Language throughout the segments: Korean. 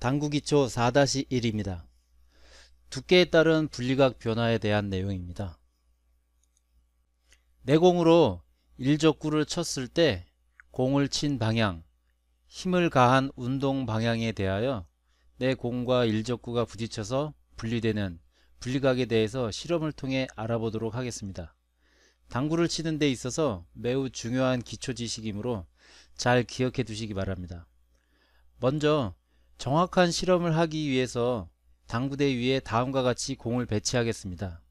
당구기초 4-1입니다. 두께에 따른 분리각 변화에 대한 내용입니다. 내공으로 일적구를 쳤을 때 공을 친 방향, 힘을 가한 운동 방향에 대하여 내 공과 일적구가 부딪혀서 분리되는 분리각에 대해서 실험을 통해 알아보도록 하겠습니다. 당구를 치는 데 있어서 매우 중요한 기초 지식이므로 잘 기억해 두시기 바랍니다. 먼저 정확한 실험을 하기 위해서 당구대 위에 다음과 같이 공을 배치하겠습니다.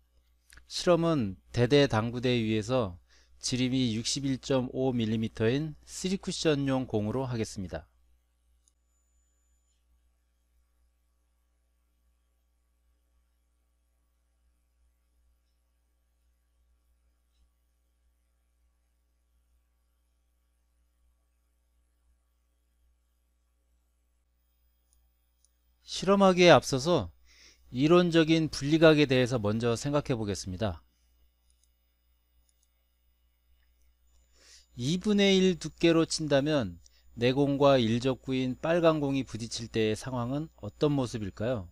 실험은 대대 당구대 위에서 지름이 61.5mm인 3쿠션용 공으로 하겠습니다. 실험하기에 앞서서 이론적인 분리각에 대해서 먼저 생각해 보겠습니다. 2분의 1 두께로 친다면 내공과 일적구인 빨간 공이 부딪힐 때의 상황은 어떤 모습일까요?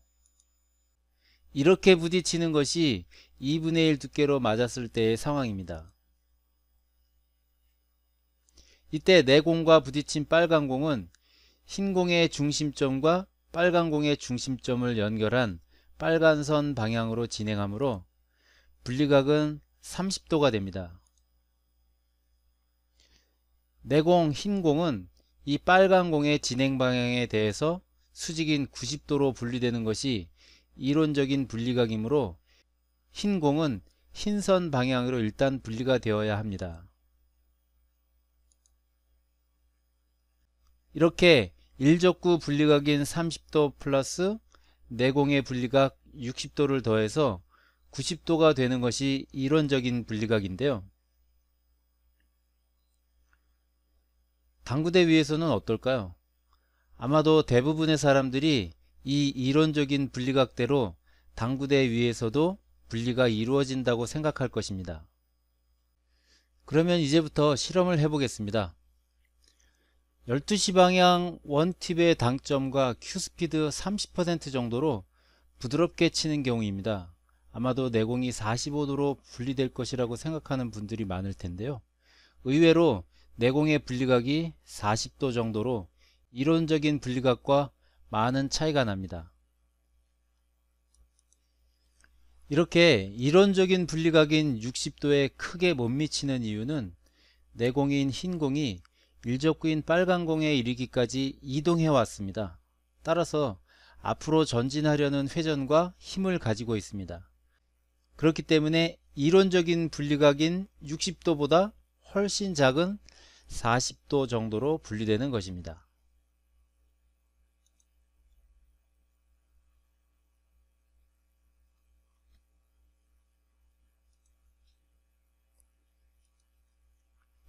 이렇게 부딪히는 것이 2분의 1 두께로 맞았을 때의 상황입니다. 이때 내공과 부딪힌 빨간 공은 흰 공의 중심점과 빨간 공의 중심점을 연결한 빨간 선 방향으로 진행하므로 분리각은 30도가 됩니다. 내공 흰 공은 이 빨간 공의 진행 방향에 대해서 수직인 90도로 분리되는 것이 이론적인 분리각이므로 흰 공은 흰선 방향으로 일단 분리가 되어야 합니다. 이렇게 1적구 분리각인 30도 플러스 내공의 분리각 60도를 더해서 90도가 되는 것이 이론적인 분리각인데요. 당구대 위에서는 어떨까요? 아마도 대부분의 사람들이 이 이론적인 분리각대로 당구대 위에서도 분리가 이루어진다고 생각할 것입니다. 그러면 이제부터 실험을 해보겠습니다. 12시 방향 원팁의 당점과 큐스피드 30% 정도로 부드럽게 치는 경우입니다. 아마도 내공이 45도로 분리될 것이라고 생각하는 분들이 많을 텐데요. 의외로 내공의 분리각이 40도 정도로 이론적인 분리각과 많은 차이가 납니다. 이렇게 이론적인 분리각인 60도에 크게 못 미치는 이유는 내공인 흰 공이 밀접구인 빨간공에 이르기까지 이동해 왔습니다. 따라서 앞으로 전진하려는 회전과 힘을 가지고 있습니다. 그렇기 때문에 이론적인 분리각인 60도보다 훨씬 작은 40도 정도로 분리되는 것입니다.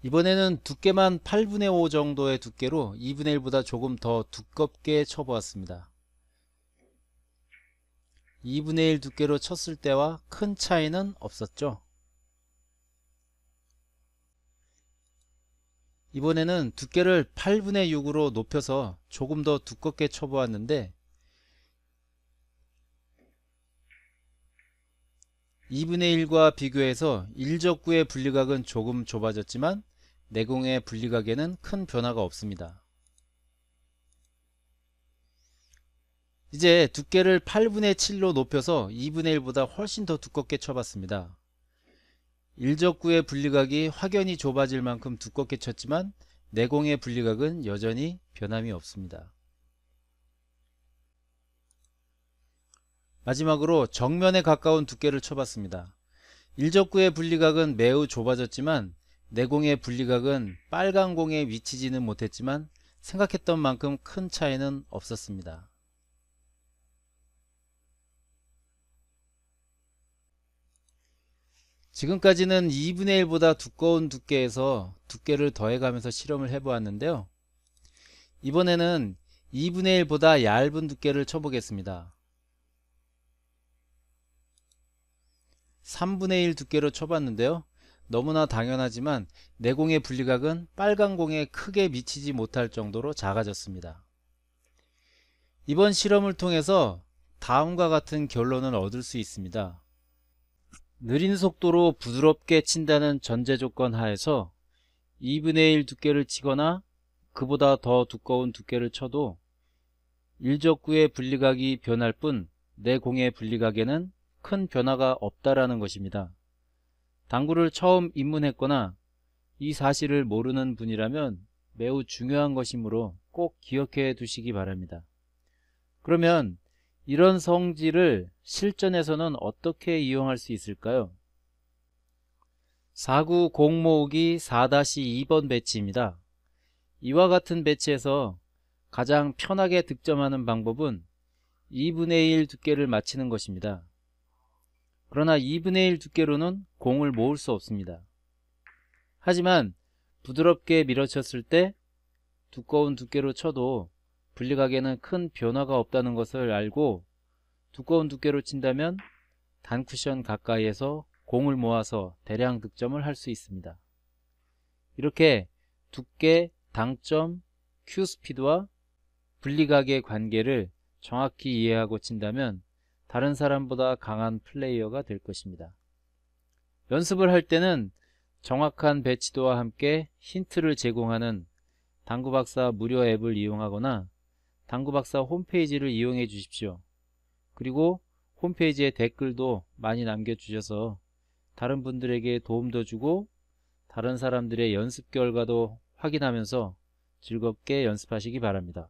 이번에는 두께만 8분의 5 정도의 두께로 2분의 1보다 조금 더 두껍게 쳐보았습니다. 2분의 1 두께로 쳤을 때와 큰 차이는 없었죠. 이번에는 두께를 8분의 6으로 높여서 조금 더 두껍게 쳐보았는데 2분의 1과 비교해서 1적구의 분리각은 조금 좁아졌지만 내공의 분리각에는큰 변화가 없습니다. 이제 두께를 8분의 7로 높여서 2분의 1보다 훨씬 더 두껍게 쳐봤습니다. 일적구의 분리각이 확연히 좁아질 만큼 두껍게 쳤지만 내공의 분리각은 여전히 변함이 없습니다. 마지막으로 정면에 가까운 두께를 쳐봤습니다. 일적구의 분리각은 매우 좁아졌지만 내공의 분리각은 빨간 공에 위치지는 못했지만 생각했던 만큼 큰 차이는 없었습니다. 지금까지는 2분의 1보다 두꺼운 두께에서 두께를 더해가면서 실험을 해보았는데요. 이번에는 2분의 1보다 얇은 두께를 쳐보겠습니다. 3분의 1 두께로 쳐봤는데요. 너무나 당연하지만 내공의 분리각은 빨간 공에 크게 미치지 못할 정도로 작아졌습니다. 이번 실험을 통해서 다음과 같은 결론을 얻을 수 있습니다. 느린 속도로 부드럽게 친다는 전제 조건 하에서 2분의 1 두께를 치거나 그보다 더 두꺼운 두께를 쳐도 일적구의 분리각이 변할 뿐 내공의 분리각에는 큰 변화가 없다라는 것입니다. 당구를 처음 입문했거나 이 사실을 모르는 분이라면 매우 중요한 것이므로 꼭 기억해 두시기 바랍니다. 그러면 이런 성질을 실전에서는 어떻게 이용할 수 있을까요? 4구 공모으기 4-2번 배치입니다. 이와 같은 배치에서 가장 편하게 득점하는 방법은 2분의 1 두께를 맞히는 것입니다. 그러나 2분의 1 두께로는 공을 모을 수 없습니다. 하지만 부드럽게 밀어쳤을 때 두꺼운 두께로 쳐도 분리각에는 큰 변화가 없다는 것을 알고 두꺼운 두께로 친다면 단쿠션 가까이에서 공을 모아서 대량 득점을 할 수 있습니다. 이렇게 두께, 당점, 큐 스피드와 분리각의 관계를 정확히 이해하고 친다면 다른 사람보다 강한 플레이어가 될 것입니다. 연습을 할 때는 정확한 배치도와 함께 힌트를 제공하는 당구박사 무료 앱을 이용하거나 당구박사 홈페이지를 이용해 주십시오. 그리고 홈페이지에 댓글도 많이 남겨주셔서 다른 분들에게 도움도 주고 다른 사람들의 연습 결과도 확인하면서 즐겁게 연습하시기 바랍니다.